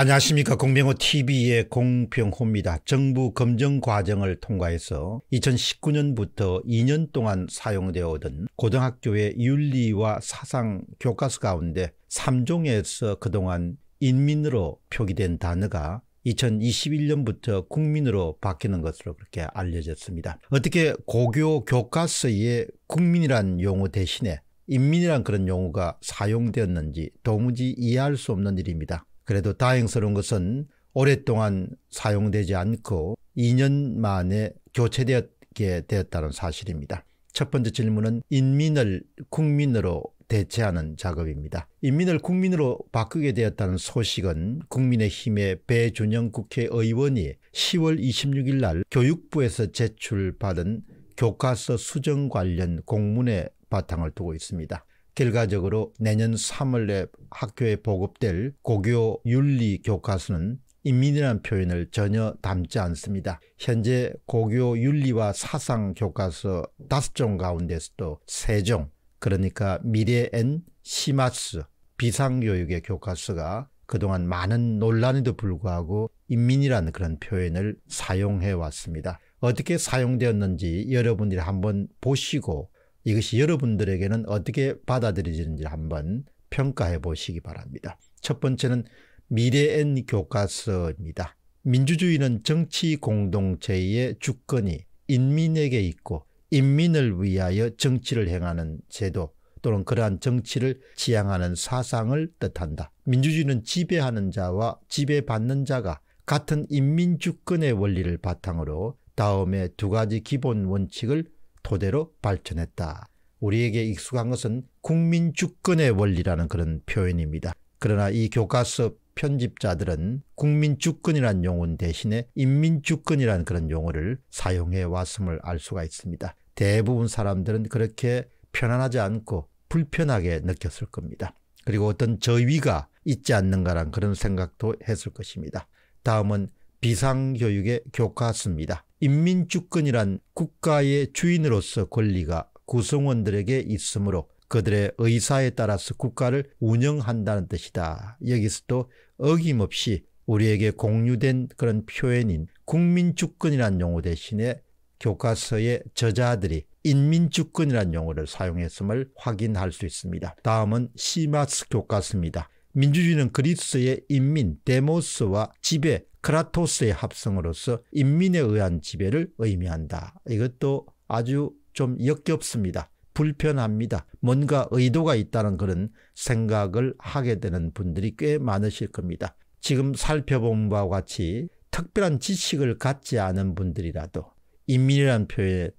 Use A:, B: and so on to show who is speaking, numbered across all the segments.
A: 안녕하십니까 공병호TV의 공병호입니다. 정부 검증 과정을 통과해서 2019년부터 2년 동안 사용되어 오던 고등학교의 윤리와 사상 교과서 가운데 3종에서 그동안 인민으로 표기된 단어가 2021년부터 국민으로 바뀌는 것으로 그렇게 알려졌습니다. 어떻게 고교 교과서에 국민이란 용어 대신에 인민이란 그런 용어가 사용되었는지 도무지 이해할 수 없는 일입니다. 그래도 다행스러운 것은 오랫동안 사용되지 않고 2년 만에 교체되었게 되었다는 사실입니다. 첫 번째 질문은 인민을 국민으로 대체하는 작업입니다. 인민을 국민으로 바꾸게 되었다는 소식은 국민의힘의 배준영 국회의원이 10월 26일 날 교육부에서 제출받은 교과서 수정 관련 공문에 바탕을 두고 있습니다. 결과적으로 내년 3월에 학교에 보급될 고교 윤리 교과서는 인민이라는 표현을 전혀 담지 않습니다. 현재 고교 윤리와 사상 교과서 5종 가운데서도 3종 그러니까 미래엔 시마스 비상교육의 교과서가 그동안 많은 논란에도 불구하고 인민이라는 그런 표현을 사용해 왔습니다. 어떻게 사용되었는지 여러분들이 한번 보시고 이것이 여러분들에게는 어떻게 받아들여지는지 한번 평가해 보시기 바랍니다. 첫 번째는 미래엔 교과서입니다. 민주주의는 정치 공동체의 주권이 인민에게 있고 인민을 위하여 정치를 행하는 제도 또는 그러한 정치를 지향하는 사상을 뜻한다. 민주주의는 지배하는 자와 지배받는 자가 같은 인민주권의 원리를 바탕으로 다음에 두 가지 기본 원칙을 토대로 발전했다. 우리에게 익숙한 것은 국민 주권의 원리라는 그런 표현입니다. 그러나 이 교과서 편집자들은 국민 주권이란 용어 대신에 인민 주권이란 그런 용어를 사용해 왔음을 알 수가 있습니다. 대부분 사람들은 그렇게 편안하지 않고 불편하게 느꼈을 겁니다. 그리고 어떤 저위가 있지 않는가란 그런 생각도 했을 것입니다. 다음은 비상교육의 교과서입니다. 인민주권이란 국가의 주인으로서 권리가 구성원들에게 있으므로 그들의 의사에 따라서 국가를 운영한다는 뜻이다. 여기서도 어김없이 우리에게 공유된 그런 표현인 국민주권이란 용어 대신에 교과서의 저자들이 인민주권이란 용어를 사용했음을 확인할 수 있습니다. 다음은 시마스 교과서입니다. 민주주의는 그리스의 인민 데모스와 지배 크라토스의 합성으로서 인민에 의한 지배를 의미한다. 이것도 아주 좀 역겹습니다. 불편합니다. 뭔가 의도가 있다는 그런 생각을 하게 되는 분들이 꽤 많으실 겁니다. 지금 살펴본 바와 같이 특별한 지식을 갖지 않은 분들이라도 인민이라는 표현에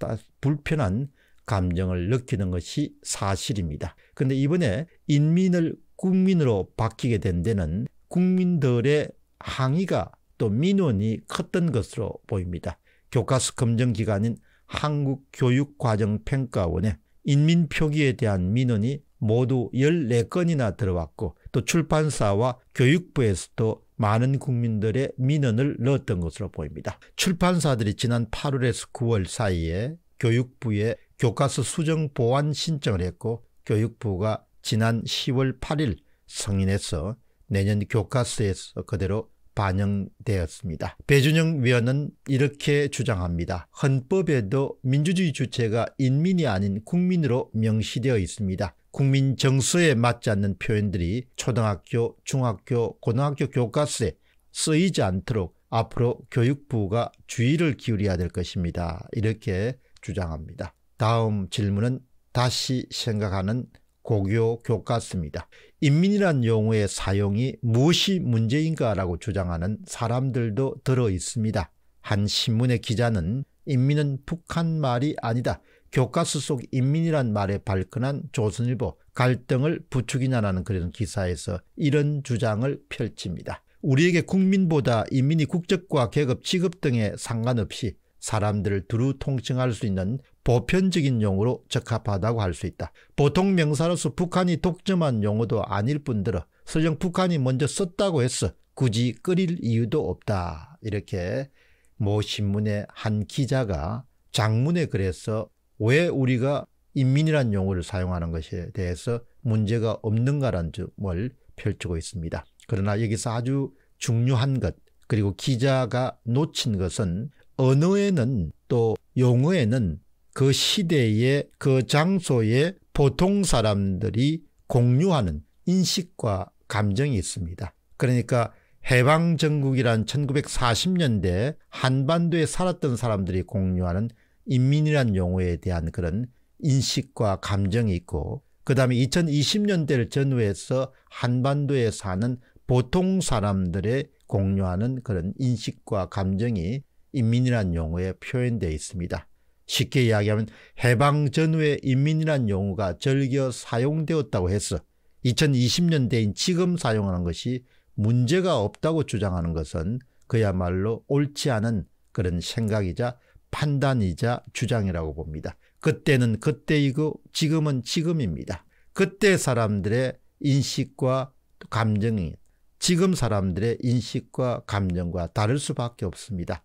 A: 불편한 감정을 느끼는 것이 사실입니다. 그런데 이번에 인민을 국민으로 바뀌게 된 데는 국민들의 항의가 또 민원이 컸던 것으로 보입니다. 교과서 검증 기관인 한국교육과정평가원의 인민표기에 대한 민원이 모두 14건이나 들어왔고 또 출판사와 교육부에서도 많은 국민들의 민원을 넣었던 것으로 보입니다. 출판사들이 지난 8월에서 9월 사이에 교육부에 교과서 수정 보완 신청을 했고 교육부가 지난 10월 8일 성인에서 내년 교과서에서 그대로 반영되었습니다. 배준영 위원은 이렇게 주장합니다. 헌법에도 민주주의 주체가 인민이 아닌 국민으로 명시되어 있습니다. 국민 정서에 맞지 않는 표현들이 초등학교, 중학교, 고등학교 교과서에 쓰이지 않도록 앞으로 교육부가 주의를 기울여야 될 것입니다. 이렇게 주장합니다. 다음 질문은 다시 생각하는 고교 교과서입니다. 인민이란 용어의 사용이 무엇이 문제인가라고 주장하는 사람들도 들어 있습니다. 한 신문의 기자는 인민은 북한 말이 아니다. 교과서 속 인민이란 말에 발끈한 조선일보 갈등을 부추기냐라는 그런 기사에서 이런 주장을 펼칩니다. 우리에게 국민보다 인민이 국적과 계급, 직업 등에 상관없이 사람들을 두루 통칭할 수 있는 보편적인 용어로 적합하다고 할 수 있다. 보통 명사로서 북한이 독점한 용어도 아닐 뿐더러 설령 북한이 먼저 썼다고 해서 굳이 끌일 이유도 없다. 이렇게 모 신문의 한 기자가 장문에그래서왜 우리가 인민이란 용어를 사용하는 것에 대해서 문제가 없는가란 점을 펼치고 있습니다. 그러나 여기서 아주 중요한 것 그리고 기자가 놓친 것은 언어에는 또 용어에는 그 시대의 그 장소의 보통 사람들이 공유하는 인식과 감정이 있습니다. 그러니까 해방전국이란 1940년대 한반도에 살았던 사람들이 공유하는 인민이란 용어에 대한 그런 인식과 감정이 있고 그 다음에 2020년대를 전후해서 한반도에 사는 보통 사람들의 공유하는 그런 인식과 감정이 인민이란 용어에 표현되어 있습니다. 쉽게 이야기하면 해방 전후에 인민이란 용어가 절겨 사용되었다고 해서 2020년대인 지금 사용하는 것이 문제가 없다고 주장하는 것은 그야말로 옳지 않은 그런 생각이자 판단이자 주장이라고 봅니다. 그때는 그때이고 지금은 지금입니다. 그때 사람들의 인식과 감정이 지금 사람들의 인식과 감정과 다를 수밖에 없습니다.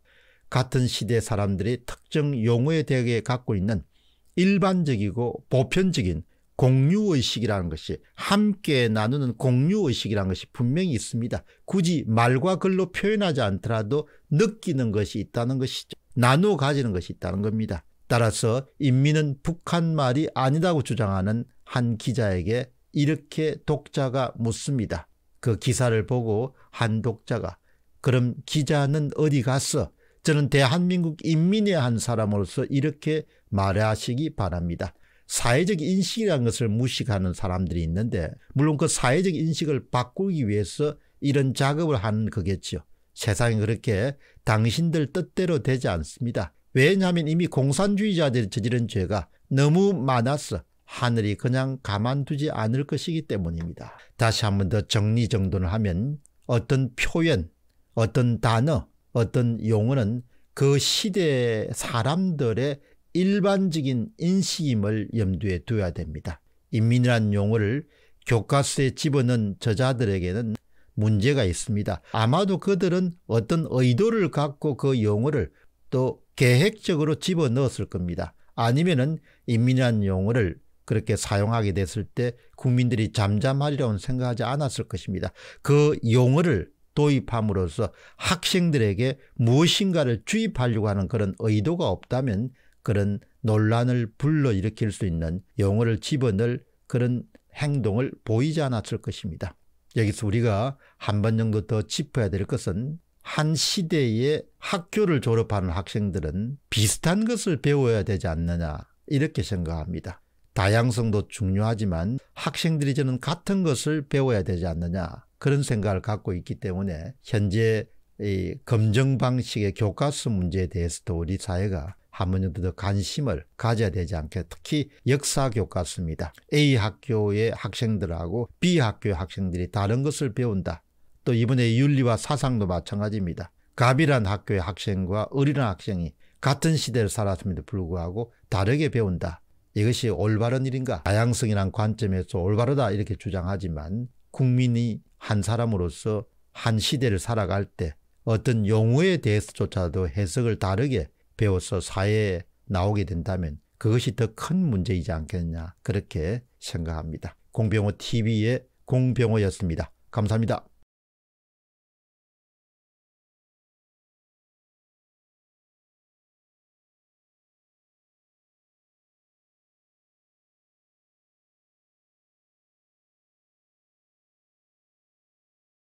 A: 같은 시대 사람들이 특정 용어에 대해 갖고 있는 일반적이고 보편적인 공유의식이라는 것이 함께 나누는 공유의식이라는 것이 분명히 있습니다. 굳이 말과 글로 표현하지 않더라도 느끼는 것이 있다는 것이죠. 나누어 가지는 것이 있다는 겁니다. 따라서 인민은 북한 말이 아니다고 주장하는 한 기자에게 이렇게 독자가 묻습니다. 그 기사를 보고 한 독자가 그럼 기자는 어디 갔어? 저는 대한민국 인민의 한 사람으로서 이렇게 말하시기 바랍니다. 사회적 인식이라는 것을 무식하는 사람들이 있는데 물론 그 사회적 인식을 바꾸기 위해서 이런 작업을 하는 거겠죠 세상이 그렇게 당신들 뜻대로 되지 않습니다. 왜냐하면 이미 공산주의자들이 저지른 죄가 너무 많아서 하늘이 그냥 가만두지 않을 것이기 때문입니다. 다시 한번 더 정리정돈을 하면 어떤 표현, 어떤 단어, 어떤 용어는 그시대 사람들의 일반적인 인식임을 염두에 두어야 됩니다. 인민이란 용어를 교과서에 집어넣은 저자들에게는 문제가 있습니다. 아마도 그들은 어떤 의도를 갖고 그 용어를 또 계획적으로 집어넣었을 겁니다. 아니면은 인민이란 용어를 그렇게 사용하게 됐을 때 국민들이 잠잠하리라고 생각하지 않았을 것입니다. 그 용어를 도입함으로써 학생들에게 무엇인가를 주입하려고 하는 그런 의도가 없다면 그런 논란을 불러일으킬 수 있는 용어를 집어넣을 그런 행동을 보이지 않았을 것입니다. 여기서 우리가 한 번 정도 더 짚어야 될 것은 한 시대에 학교를 졸업하는 학생들은 비슷한 것을 배워야 되지 않느냐 이렇게 생각합니다. 다양성도 중요하지만 학생들이 저는 같은 것을 배워야 되지 않느냐 그런 생각을 갖고 있기 때문에 현재 이 검정 방식의 교과서 문제에 대해서도 우리 사회가 한번이라도 더 관심을 가져야 되지 않게 특히 역사 교과서입니다. A 학교의 학생들하고 B 학교의 학생들이 다른 것을 배운다. 또 이번에 윤리와 사상도 마찬가지입니다. 갑이란 학교의 학생과 을이란 학생이 같은 시대를 살았음에도 불구하고 다르게 배운다. 이것이 올바른 일인가 다양성이란 관점에서 올바르다 이렇게 주장하지만 국민이 한 사람으로서 한 시대를 살아갈 때 어떤 용어에 대해서조차도 해석을 다르게 배워서 사회에 나오게 된다면 그것이 더 큰 문제이지 않겠냐 그렇게 생각합니다. 공병호 TV의 공병호였습니다. 감사합니다.